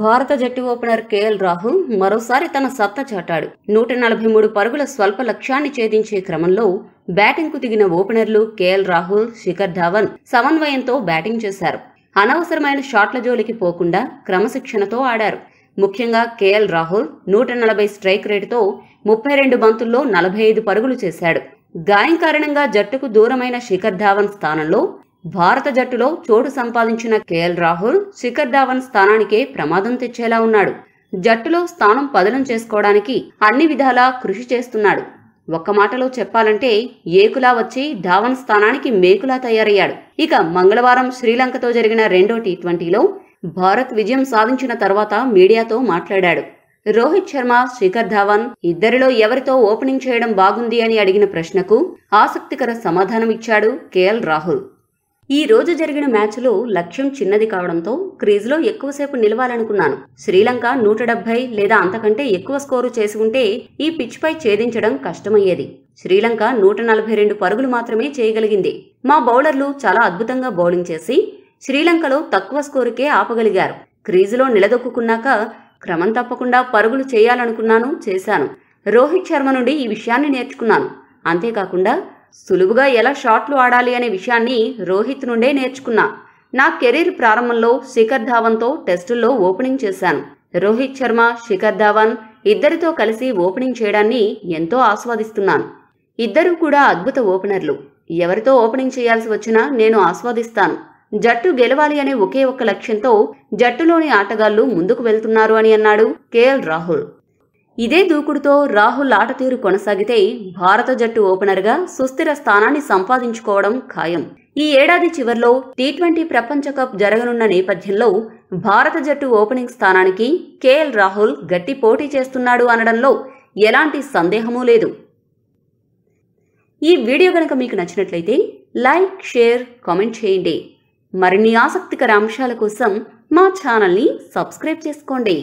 భారత జట్టు opener KL Rahul మరోసారి తన సత్తా చాటాడు నూట నలభై మూడు పరుగుల స్వల్ప లక్ష్యాన్ని ఛేదించే క్రమంలో బ్యాటింగ్కు దిగిన ఓపెనర్లు కేఎల్ రాహుల్ శిఖర్ ధావన్ సమన్వయంతో బ్యాటింగ్ చేశారు అనవసరమైన షాట్ల జోలికి పోకుండా క్రమశిక్షణతో ఆడారు ముఖ్యంగా కేఎల్ రాహుల్ నూట నలభై స్ట్రైక్ రేటుతో ముప్పై రెండు బంతుల్లో నలభై ఐదు పరుగులు చేశాడు గాయం కారణంగా జట్టుకు దూరమైన శిఖర్ ధావన్ స్థానంలో భారత జట్టులో చోటు సంపాదించిన కేఎల్ రాహుల్ శిఖర్ ధావన్ స్థానానికే ప్రమాదం తెచ్చేలా ఉన్నాడు జట్టులో స్థానం పదనం చేసుకోవడానికి అన్ని విధాలా కృషి చేస్తున్నాడు ఒక్క మాటలో చెప్పాలంటే ఏకులా వచ్చి ధావన్ స్థానానికి మేకులా తయారయ్యాడు ఇక మంగళవారం శ్రీలంకతో జరిగిన రెండో టీ ట్వంటీలో భారత్ విజయం సాధించిన తర్వాత మీడియాతో మాట్లాడాడు రోహిత్ శర్మ శిఖర్ ధావన్ ఇద్దరిలో ఎవరితో ఓపెనింగ్ చేయడం బాగుంది అని అడిగిన ప్రశ్నకు ఆసక్తికర సమాధానం ఇచ్చాడు కేఎల్ రాహుల్ ఈ రోజు జరిగిన మ్యాచ్లో లక్ష్యం చిన్నది కావడంతో క్రీజ్లో ఎక్కువసేపు నిలవాలనుకున్నాను శ్రీలంక నూట డెబ్బై లేదా అంతకంటే ఎక్కువ స్కోరు చేసి ఉంటే ఈ పిచ్పై ఛేదించడం కష్టమయ్యేది శ్రీలంక నూట నలభై రెండు పరుగులు మాత్రమే చేయగలిగింది మా బౌలర్లు చాలా అద్భుతంగా బౌలింగ్ చేసి శ్రీలంకలో తక్కువ స్కోరుకే ఆపగలిగారు క్రీజులో నిలదొక్కున్నాక క్రమం తప్పకుండా పరుగులు చేయాలనుకున్నాను చేశాను రోహిత్ శర్మ నుండి ఈ విషయాన్ని నేర్చుకున్నాను అంతేకాకుండా సులువుగా ఎలా షాట్లు ఆడాలి అనే విషయాన్ని రోహిత్ నుండే నేర్చుకున్నా నా కెరీర్ ప్రారంభంలో శిఖర్ ధావన్తో టెస్టుల్లో ఓపెనింగ్ చేశాను రోహిత్ శర్మ శిఖర్ ధావన్ ఇద్దరితో కలిసి ఓపెనింగ్ చేయడాన్ని ఎంతో ఆస్వాదిస్తున్నాను ఇద్దరూ కూడా అద్భుత ఓపెనర్లు ఎవరితో ఓపెనింగ్ చేయాల్సి వచ్చినా నేను ఆస్వాదిస్తాను జట్టు గెలవాలి అనే ఒకే ఒక్క లక్ష్యంతో జట్టులోని ఆటగాళ్లు ముందుకు వెళ్తున్నారు అని అన్నాడు కేఎల్ రాహుల్ ఇదే దూకుడుతో రాహుల్ ఆటతీరు కొనసాగితే భారత జట్టు ఓపెనర్గా సుస్థిర స్థానాన్ని సంపాదించుకోవడం ఖాయం ఈ ఏడాది చివరిలో టీ ట్వంటీ ప్రపంచ కప్ జరగనున్న నేపథ్యంలో భారత జట్టు ఓపెనింగ్ స్థానానికి కేఎల్ రాహుల్ గట్టి పోటీ చేస్తున్నాడు అనడంలో ఎలాంటి సందేహమూ లేదు ఈ వీడియో కనుక మీకు నచ్చినట్లయితే లైక్ షేర్ కామెంట్ చేయండి మరిన్ని ఆసక్తికర అంశాల కోసం మా ఛానల్ని సబ్స్క్రైబ్ చేసుకోండి